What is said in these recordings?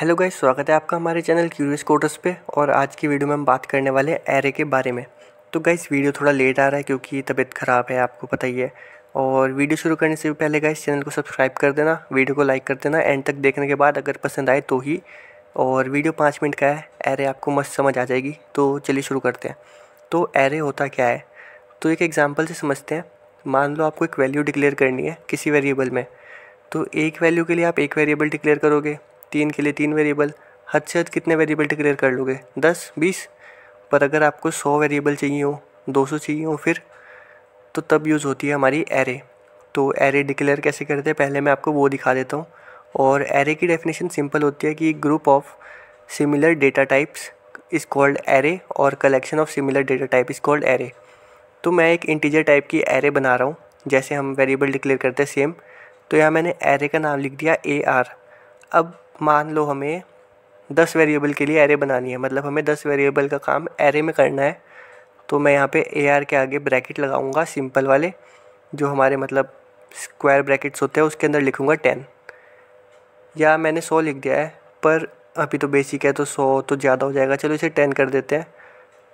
hello guys स्वागत है आपका हमारे चैनल क्यूरियस कोटर्स पे और आज की वीडियो में हम बात करने वाले हैं एरे के बारे में तो गाइस वीडियो थोड़ा लेट आ रहा है क्योंकि तबीयत ख़राब है आपको पता ही है और वीडियो शुरू करने से भी पहले गाइस चैनल को सब्सक्राइब कर देना वीडियो को लाइक कर देना एंड तक देखने के बाद अगर पसंद आए तो ही और वीडियो पाँच मिनट का है एरे आपको मस्त समझ आ जाएगी तो चलिए शुरू करते हैं तो एरे होता क्या है तो एक एग्ज़ाम्पल से समझते हैं मान लो आपको एक वैल्यू डिक्लेयर करनी है किसी वेरिएबल में तो एक वैल्यू के लिए आप एक वेरिएबल डिक्लेयर करोगे तीन के लिए तीन वेरिएबल हद से हद कितने वेरिएबल डिक्लेयर कर लोगे दस बीस पर अगर आपको सौ वेरिएबल चाहिए हो दो सौ चाहिए हो फिर तो तब यूज़ होती है हमारी एरे तो एरे डिक्लेयर कैसे करते हैं पहले मैं आपको वो दिखा देता हूँ और एरे की डेफिनेशन सिंपल होती है कि group of similar data types is called array और collection of similar data type is called array तो मैं एक इंटीजर टाइप की एरे बना रहा हूँ जैसे हम वेरिएबल डिक्लेयर करते हैं सेम तो यहाँ मैंने एरे का नाम लिख दिया ए आर अब मान लो हमें दस वेरिएबल के लिए एरे बनानी है मतलब हमें दस वेरिएबल का काम एरे में करना है तो मैं यहाँ पे ए आर के आगे ब्रैकेट लगाऊंगा सिंपल वाले जो हमारे मतलब स्क्वायर ब्रैकेट्स होते हैं उसके अंदर लिखूँगा टेन या मैंने सौ लिख दिया है पर अभी तो बेसिक है तो सौ तो ज़्यादा हो जाएगा चलो इसे टेन कर देते हैं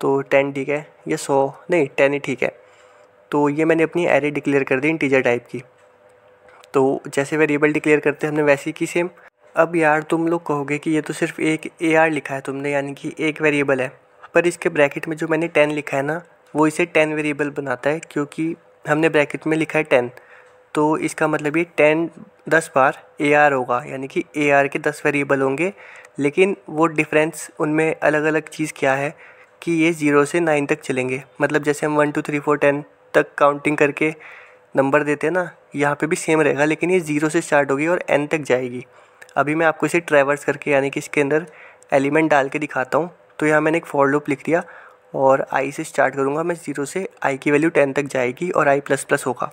तो टेन ठीक है या सौ नहीं टेन ही ठीक है तो ये मैंने अपनी एरे डिक्लेयर कर दी इंटीजर टाइप की तो जैसे वेरिएबल डिक्लेयर करते हैं हमने वैसे ही की सेम अब यार तुम लोग कहोगे कि ये तो सिर्फ एक ए आर लिखा है तुमने यानी कि एक वेरिएबल है पर इसके ब्रैकेट में जो मैंने टेन लिखा है ना वो इसे टेन वेरिएबल बनाता है क्योंकि हमने ब्रैकेट में लिखा है टेन तो इसका मतलब ये टेन दस बार ए आर होगा यानी कि ए आर के दस वेरिएबल होंगे लेकिन वो डिफरेंस उनमें अलग अलग चीज़ क्या है कि ये ज़ीरो से नाइन तक चलेंगे मतलब जैसे हम one two three four ten तक काउंटिंग करके नंबर देते हैं ना यहाँ पे भी सेम रहेगा लेकिन ये ज़ीरो से स्टार्ट होगी और एन तक जाएगी अभी मैं आपको इसे ट्रैवर्स करके यानी कि इसके अंदर एलिमेंट डाल के दिखाता हूँ तो यहाँ मैंने एक फॉर लूप लिख दिया और आई से स्टार्ट करूँगा मैं ज़ीरो से आई की वैल्यू टेन तक जाएगी और आई प्लस प्लस होगा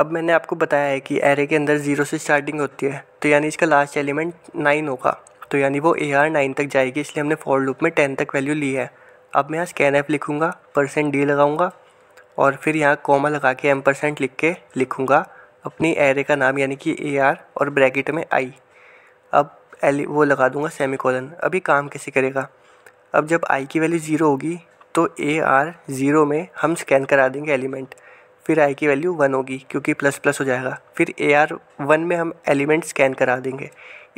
अब मैंने आपको बताया है कि एरे के अंदर ज़ीरो से स्टार्टिंग होती है तो यानी इसका लास्ट एलिमेंट नाइन होगा तो यानी वो ए आर नाइन तक जाएगी इसलिए हमने फॉर लूप में टेन तक वैल्यू ली है अब मैं यहाँ स्कैन ऐप लिखूँगा परसेंट डी लगाऊँगा और फिर यहाँ कॉमा लगा के एम परसेंट लिख के लिखूँगा अपनी एरे का नाम यानी कि ए आर और ब्रैकेट में आई अब एल e, वो लगा दूंगा सेमी कॉलन अभी काम कैसे करेगा अब जब आई की वैल्यू ज़ीरो होगी तो ए आर ज़ीरो में हम स्कैन करा देंगे एलिमेंट फिर आई की वैल्यू वन होगी क्योंकि प्लस प्लस हो जाएगा फिर ए आर वन में हम एलिमेंट स्कैन करा देंगे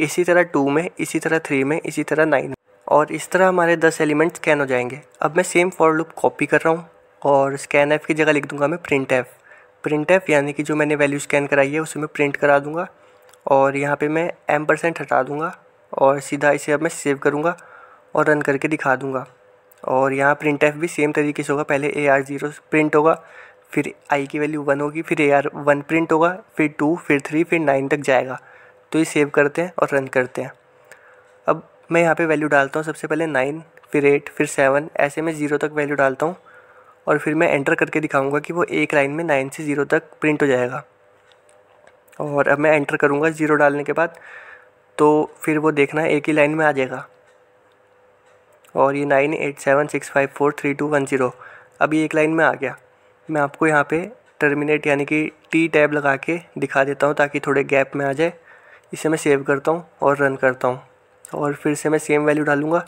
इसी तरह टू में इसी तरह थ्री में इसी तरह नाइन और इस तरह हमारे दस एलिमेंट स्कैन हो जाएंगे अब मैं सेम फॉर लूप कॉपी कर रहा हूँ और स्कैन ऐप की जगह लिख दूंगा मैं प्रिंट ऐप प्रिंट ऐप यानी कि जो मैंने वैल्यू स्कैन कराई है उसे मैं प्रिंट करा दूंगा और यहाँ पे मैं एम परसेंट हटा दूँगा और सीधा इसे अब मैं सेव करूँगा और रन करके दिखा दूँगा और यहाँ प्रिंट एफ भी सेम तरीके से होगा पहले ए आर ज़ीरो प्रिंट होगा फिर आई की वैल्यू वन होगी फिर ए आर वन प्रिंट होगा फिर टू फिर थ्री फिर नाइन तक जाएगा तो ये सेव करते हैं और रन करते हैं अब मैं यहाँ पे वैल्यू डालता हूँ सबसे पहले नाइन फिर एट फिर सेवन ऐसे में ज़ीरो तक वैल्यू डालता हूँ और फिर मैं एंटर करके दिखाऊँगा कि वो एक लाइन में नाइन से ज़ीरो तक प्रिंट हो जाएगा और अब मैं एंटर करूँगा ज़ीरो डालने के बाद तो फिर वो देखना एक ही लाइन में आ जाएगा और ये nine eight seven six five four three two one zero अब ये एक लाइन में आ गया मैं आपको यहाँ पे टर्मिनेट यानी कि टी टैब लगा के दिखा देता हूँ ताकि थोड़े गैप में आ जाए इसे मैं सेव करता हूँ और रन करता हूँ और फिर से मैं सेम वैल्यू डालूँगा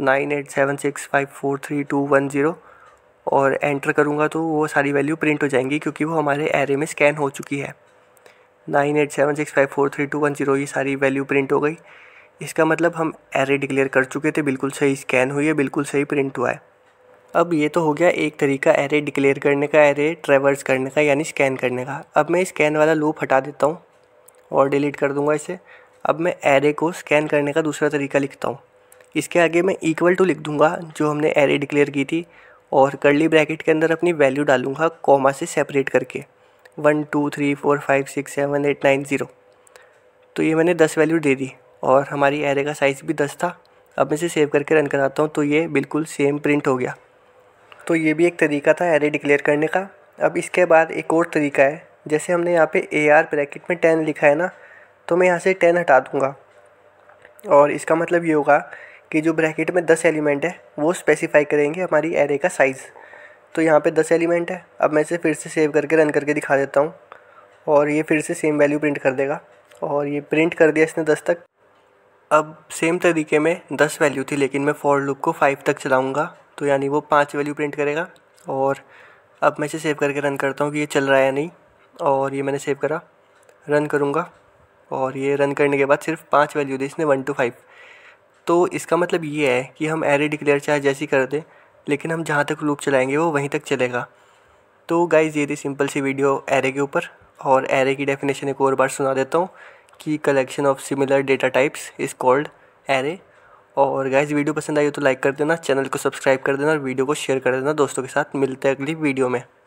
nine eight seven six five four three two one zero और एंटर करूँगा तो वो सारी वैल्यू प्रिंट हो जाएंगी क्योंकि वो हमारे एरे में स्कैन हो चुकी है nine eight seven six five four three two one zero ये सारी वैल्यू प्रिंट हो गई इसका मतलब हम एरे डिक्लेयर कर चुके थे बिल्कुल सही स्कैन हुई है बिल्कुल सही प्रिंट हुआ है अब ये तो हो गया एक तरीका एरे डिक्लेयर करने का एरे ट्रेवर्स करने का यानी स्कैन करने का अब मैं स्कैन वाला लूप हटा देता हूँ और डिलीट कर दूँगा इसे अब मैं एरे को स्कैन करने का दूसरा तरीका लिखता हूँ इसके आगे मैं इक्वल टू लिख दूँगा जो हमने एरे डिक्लेयर की थी और कर्ली ब्रैकेट के अंदर अपनी वैल्यू डालूंगा कॉमा से सेपरेट करके one two three four five six seven eight nine zero तो ये मैंने दस वैल्यू दे दी और हमारी एरे का साइज़ भी दस था अब मैं इसे सेव करके रन कराता हूँ तो ये बिल्कुल सेम प्रिंट हो गया तो ये भी एक तरीका था एरे डिक्लेयर करने का अब इसके बाद एक और तरीका है जैसे हमने यहाँ पे ए आर ब्रैकेट में टेन लिखा है ना तो मैं यहाँ से टेन हटा दूँगा और इसका मतलब ये होगा कि जो ब्रैकेट में दस एलिमेंट है वो स्पेसिफाई करेंगे हमारी एरे का साइज़ तो यहाँ पे दस एलिमेंट है अब मैं इसे फिर से सेव करके रन करके दिखा देता हूँ और ये फिर से सेम वैल्यू प्रिंट कर देगा और ये प्रिंट कर दिया इसने दस तक अब सेम तरीके में दस वैल्यू थी लेकिन मैं फॉर लूप को फाइव तक चलाऊँगा तो यानी वो पाँच वैल्यू प्रिंट करेगा और अब मैं इसे सेव करके रन करता हूँ कि ये चल रहा है या नहीं और ये मैंने सेव करा रन करूँगा और ये रन करने के बाद सिर्फ पाँच वैल्यू दी इसने वन टू फाइव तो इसका मतलब ये है कि हम एरे डिक्लेयर चाहे जैसी कर दें लेकिन हम जहाँ तक लूप चलाएंगे वो वहीं तक चलेगा तो गाइज़ ये थी सिंपल सी वीडियो एरे के ऊपर और एरे की डेफिनेशन एक और बार सुना देता हूँ कि collection of similar data types is called array और गाइज वीडियो पसंद आई हो तो लाइक कर देना चैनल को सब्सक्राइब कर देना और वीडियो को शेयर कर देना दोस्तों के साथ मिलते हैं अगली वीडियो में